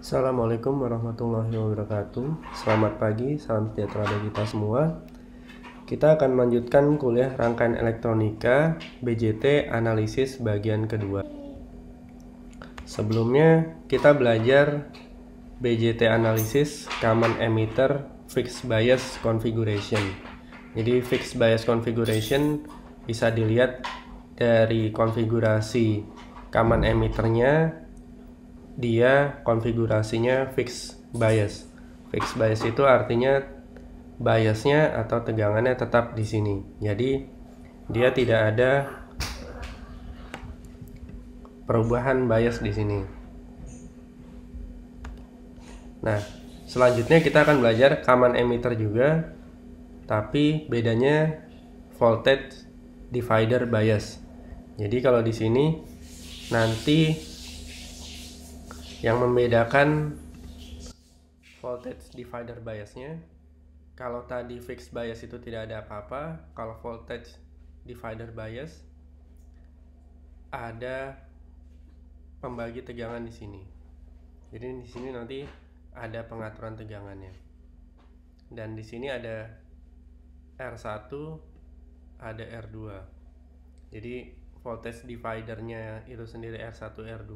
Assalamualaikum warahmatullahi wabarakatuh. Selamat pagi, salam sejahtera bagi kita semua. Kita akan melanjutkan kuliah rangkaian elektronika BJT analisis bagian kedua. Sebelumnya kita belajar BJT analisis common emitter fixed bias configuration. Jadi fixed bias configuration bisa dilihat dari konfigurasi common emitternya dia konfigurasinya fix bias. fix bias itu artinya biasnya atau tegangannya tetap di sini. Jadi dia tidak ada perubahan bias di sini. Nah, selanjutnya kita akan belajar common emitter juga, tapi bedanya voltage divider bias. Jadi kalau di sini nanti yang membedakan voltage divider biasnya kalau tadi fixed bias itu tidak ada apa-apa kalau voltage divider bias ada pembagi tegangan di sini jadi di sini nanti ada pengaturan tegangannya dan di sini ada R1 ada R2 jadi voltage dividernya itu sendiri R1 R2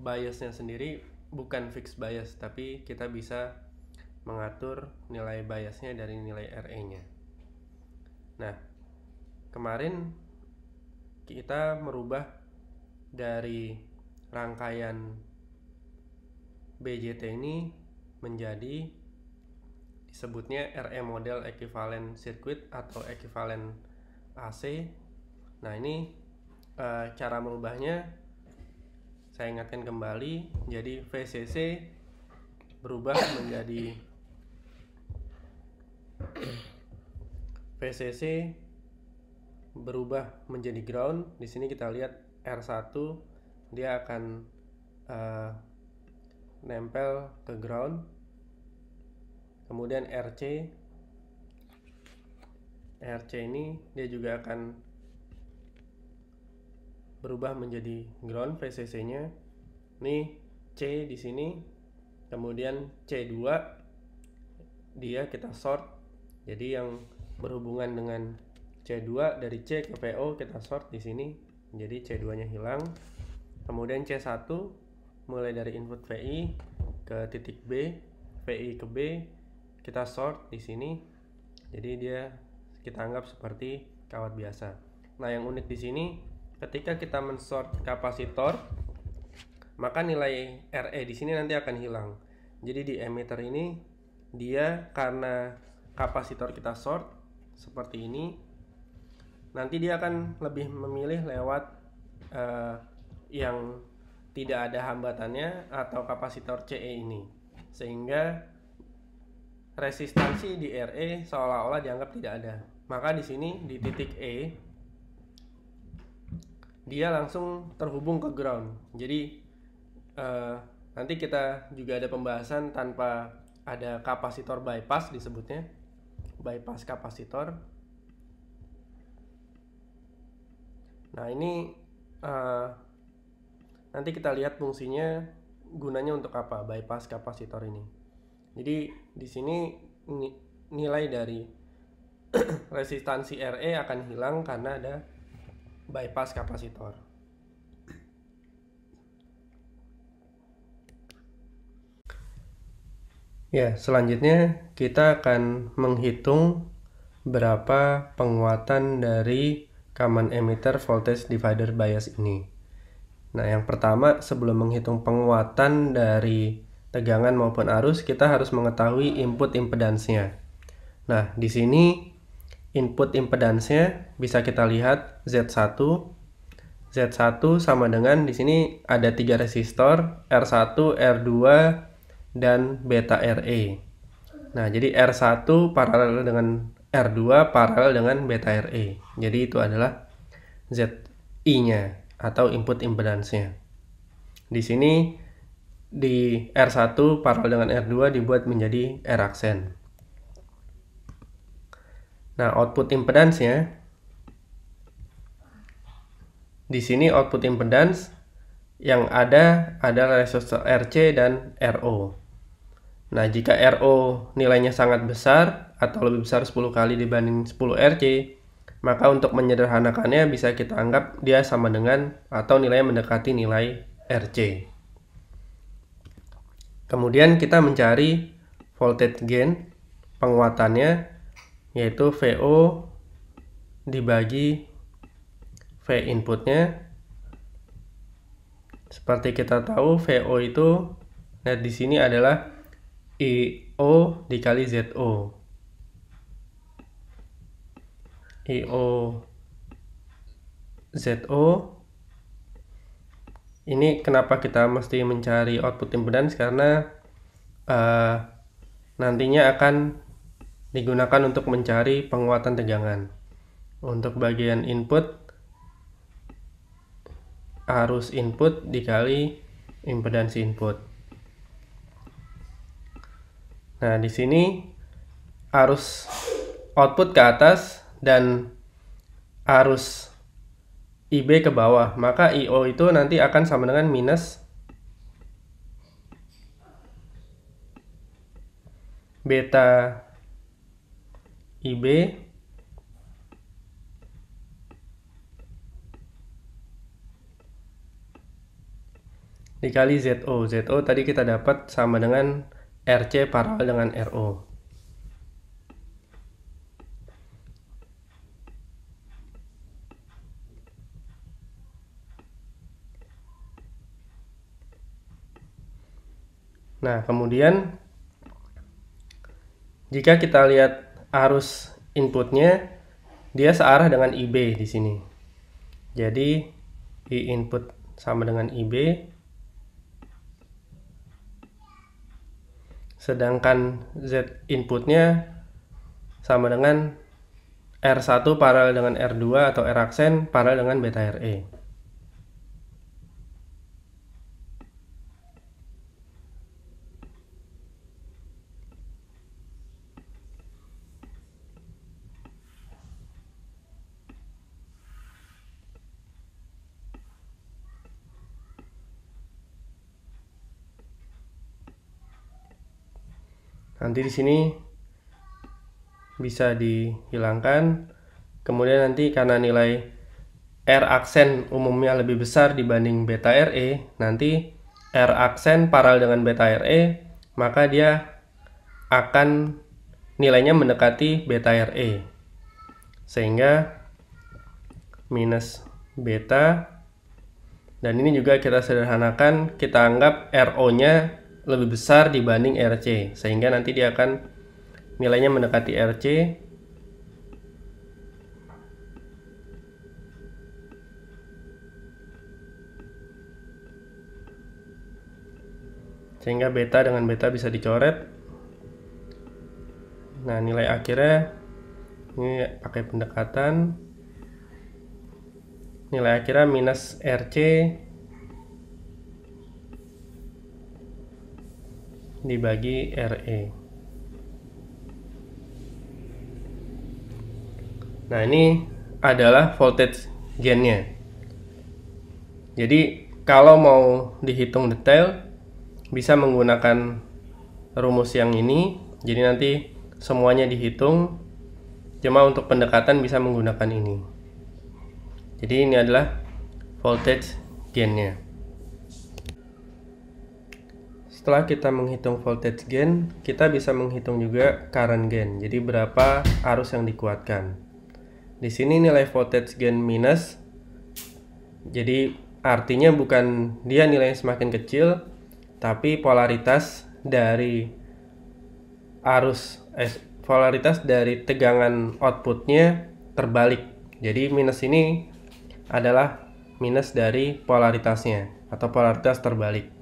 biasnya sendiri bukan fix bias tapi kita bisa mengatur nilai biasnya dari nilai RE-nya. Nah, kemarin kita merubah dari rangkaian BJT ini menjadi disebutnya RE model equivalent circuit atau equivalent AC. Nah, ini eh, cara merubahnya saya ingatkan kembali jadi VCC berubah menjadi VCC berubah menjadi ground di sini kita lihat R1 dia akan uh, nempel ke ground kemudian RC RC ini dia juga akan berubah menjadi ground VCC-nya. Nih C di sini, kemudian C2 dia kita sort. Jadi yang berhubungan dengan C2 dari C ke PO kita sort di sini. Jadi C2-nya hilang. Kemudian C1 mulai dari input VI ke titik B, VI ke B kita sort di sini. Jadi dia kita anggap seperti kawat biasa. Nah, yang unik di sini ketika kita mensort kapasitor maka nilai RE di sini nanti akan hilang jadi di emitter ini dia karena kapasitor kita short seperti ini nanti dia akan lebih memilih lewat uh, yang tidak ada hambatannya atau kapasitor CE ini sehingga resistansi di RE seolah-olah dianggap tidak ada maka di sini di titik E dia langsung terhubung ke ground. Jadi uh, nanti kita juga ada pembahasan tanpa ada kapasitor bypass disebutnya. Bypass kapasitor. Nah, ini uh, nanti kita lihat fungsinya gunanya untuk apa bypass kapasitor ini. Jadi di sini nilai dari resistansi RE akan hilang karena ada bypass kapasitor. Ya, selanjutnya kita akan menghitung berapa penguatan dari common emitter voltage divider bias ini. Nah, yang pertama sebelum menghitung penguatan dari tegangan maupun arus, kita harus mengetahui input impedansnya. Nah, di sini Input impedansnya bisa kita lihat Z1. Z1 sama dengan di sini ada tiga resistor R1, R2, dan beta RE. Nah, jadi R1 paralel dengan R2 paralel dengan beta RE. Jadi itu adalah ZI-nya atau input impedansnya. Di sini di R1 paralel dengan R2 dibuat menjadi R aksen. Nah, output impedansnya di sini output impedans yang ada adalah resistor RC dan RO. Nah, jika RO nilainya sangat besar atau lebih besar 10 kali dibanding 10 RC, maka untuk menyederhanakannya bisa kita anggap dia sama dengan atau nilainya mendekati nilai RC. Kemudian kita mencari voltage gain penguatannya yaitu VO dibagi V inputnya seperti kita tahu VO itu nah di sini adalah IO dikali ZO IO ZO ini kenapa kita mesti mencari output impedance karena uh, nantinya akan digunakan untuk mencari penguatan tegangan. Untuk bagian input, arus input dikali impedansi input. Nah, di sini arus output ke atas dan arus IB ke bawah, maka IO itu nanti akan sama dengan minus beta IB dikali ZO. ZO tadi kita dapat sama dengan RC paralel dengan RO. Nah, kemudian jika kita lihat arus inputnya dia searah dengan IB di sini. Jadi I input sama dengan IB. Sedangkan Z inputnya sama dengan R1 paralel dengan R2 atau R aksen paralel dengan beta RE. nanti di sini bisa dihilangkan kemudian nanti karena nilai R aksen umumnya lebih besar dibanding beta RE nanti R aksen paralel dengan beta RE maka dia akan nilainya mendekati beta RE sehingga minus beta dan ini juga kita sederhanakan kita anggap RO nya lebih besar dibanding RC sehingga nanti dia akan nilainya mendekati RC sehingga beta dengan beta bisa dicoret nah nilai akhirnya ini pakai pendekatan nilai akhirnya minus RC dibagi RE nah ini adalah voltage gainnya jadi kalau mau dihitung detail bisa menggunakan rumus yang ini jadi nanti semuanya dihitung cuma untuk pendekatan bisa menggunakan ini jadi ini adalah voltage gainnya setelah kita menghitung voltage gain, kita bisa menghitung juga current gain, jadi berapa arus yang dikuatkan. Di sini nilai voltage gain minus, jadi artinya bukan dia nilainya semakin kecil, tapi polaritas dari arus eh, polaritas dari tegangan outputnya terbalik. Jadi minus ini adalah minus dari polaritasnya atau polaritas terbalik.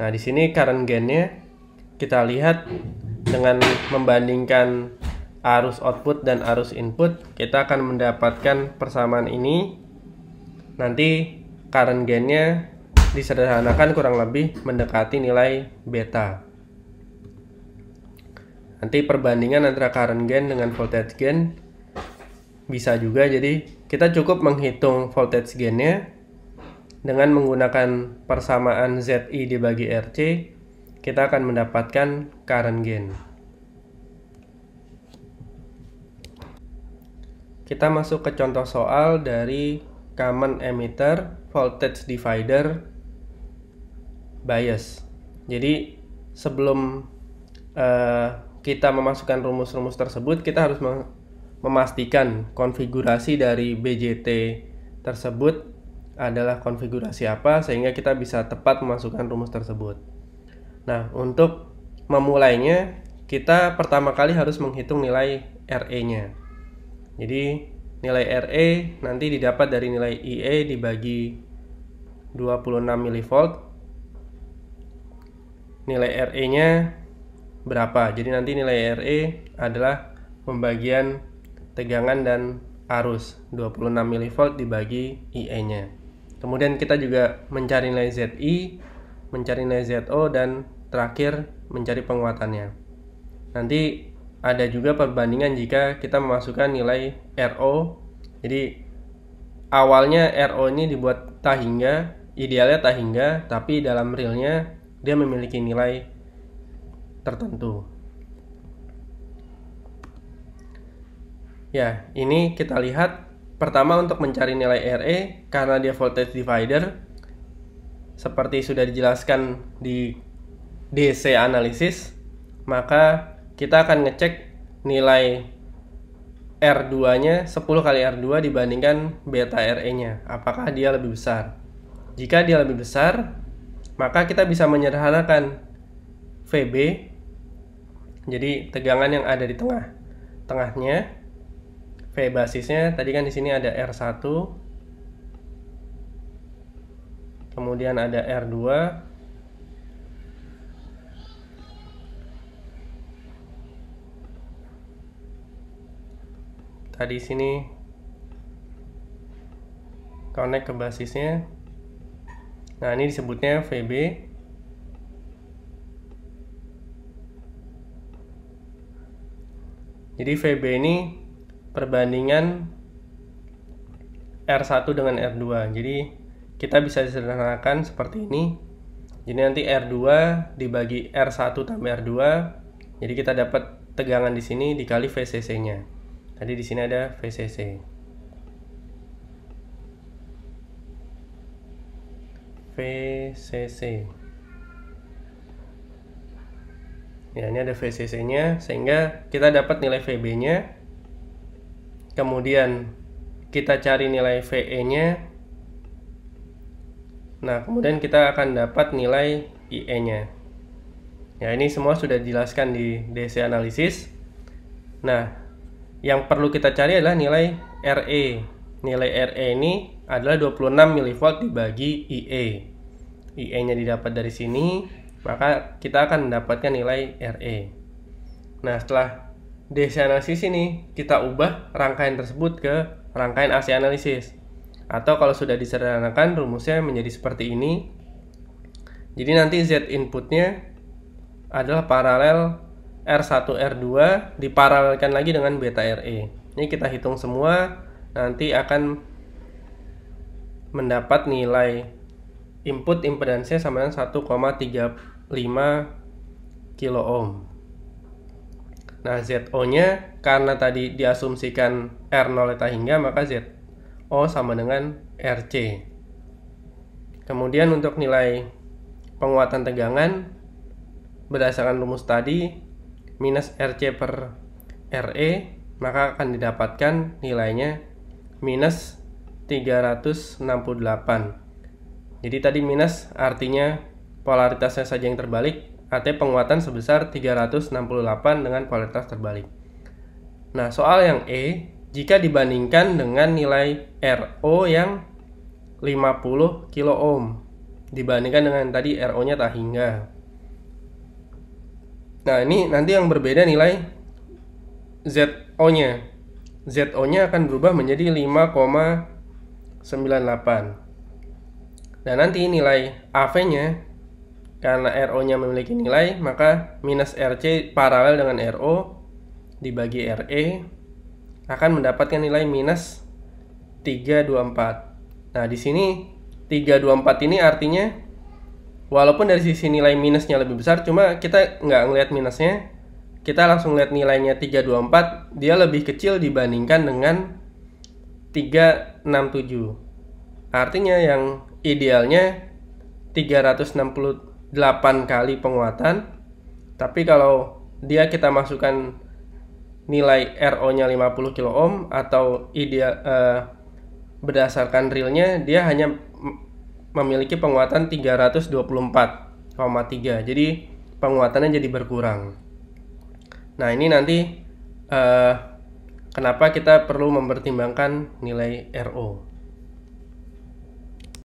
Nah, di sini current gain-nya kita lihat dengan membandingkan arus output dan arus input, kita akan mendapatkan persamaan ini. Nanti current gain-nya disederhanakan kurang lebih mendekati nilai beta. Nanti perbandingan antara current gain dengan voltage gain bisa juga jadi kita cukup menghitung voltage gain-nya dengan menggunakan persamaan ZI dibagi RC, kita akan mendapatkan current gain. Kita masuk ke contoh soal dari common emitter, voltage divider, bias. Jadi sebelum uh, kita memasukkan rumus-rumus tersebut, kita harus memastikan konfigurasi dari BJT tersebut adalah konfigurasi apa sehingga kita bisa tepat memasukkan rumus tersebut. Nah, untuk memulainya, kita pertama kali harus menghitung nilai RE-nya. Jadi, nilai RE nanti didapat dari nilai IE dibagi 26 volt. Nilai RE-nya berapa? Jadi nanti nilai RE adalah pembagian tegangan dan arus 26 volt dibagi IE-nya. Kemudian kita juga mencari nilai ZI, mencari nilai ZO, dan terakhir mencari penguatannya. Nanti ada juga perbandingan jika kita memasukkan nilai RO. Jadi awalnya RO ini dibuat tak hingga, idealnya tak hingga, tapi dalam realnya dia memiliki nilai tertentu. Ya, ini kita lihat Pertama untuk mencari nilai RE karena dia voltage divider seperti sudah dijelaskan di DC analisis, maka kita akan ngecek nilai R2-nya 10 kali R2 dibandingkan beta RE-nya. Apakah dia lebih besar? Jika dia lebih besar, maka kita bisa menyederhanakan VB jadi tegangan yang ada di tengah tengahnya V basisnya tadi kan di sini ada R1 kemudian ada R2 tadi sini connect ke basisnya nah ini disebutnya VB jadi VB ini perbandingan R1 dengan R2 jadi kita bisa sederhanakan seperti ini jadi nanti R2 dibagi R1 tambah R2 jadi kita dapat tegangan di sini dikali VCC nya tadi di sini ada VCC VCC ya ini ada VCC nya sehingga kita dapat nilai VB nya kemudian kita cari nilai VE-nya. Nah, kemudian kita akan dapat nilai IE-nya. Ya, ini semua sudah dijelaskan di DC analisis. Nah, yang perlu kita cari adalah nilai RE. Nilai RE ini adalah 26 mV dibagi IE. IE-nya didapat dari sini, maka kita akan mendapatkan nilai RE. Nah, setelah di analisis ini kita ubah rangkaian tersebut ke rangkaian AC analisis. Atau kalau sudah disederhanakan rumusnya menjadi seperti ini. Jadi nanti Z inputnya adalah paralel R1 R2 diparalelkan lagi dengan beta RE. Ini kita hitung semua nanti akan mendapat nilai input impedansnya sama dengan 1,35 kilo ohm. Nah, ZO-nya karena tadi diasumsikan R0 theta hingga, maka ZO sama dengan RC. Kemudian untuk nilai penguatan tegangan, berdasarkan rumus tadi, minus RC per RE, maka akan didapatkan nilainya minus 368. Jadi tadi minus artinya polaritasnya saja yang terbalik, AT penguatan sebesar 368 dengan kualitas terbalik. Nah, soal yang E, jika dibandingkan dengan nilai RO yang 50 kilo ohm dibandingkan dengan tadi RO-nya tak hingga. Nah, ini nanti yang berbeda nilai ZO-nya. ZO-nya akan berubah menjadi 5,98. Dan nah, nanti nilai AV-nya karena RO-nya memiliki nilai, maka minus RC paralel dengan RO dibagi RE akan mendapatkan nilai minus 324. Nah, di sini 324 ini artinya walaupun dari sisi nilai minusnya lebih besar, cuma kita nggak ngelihat minusnya, kita langsung lihat nilainya 324, dia lebih kecil dibandingkan dengan 367. Artinya yang idealnya 360 8 kali penguatan tapi kalau dia kita masukkan nilai RO nya 50 kilo ohm atau ideal eh, berdasarkan realnya dia hanya memiliki penguatan 324,3 jadi penguatannya jadi berkurang nah ini nanti eh, kenapa kita perlu mempertimbangkan nilai RO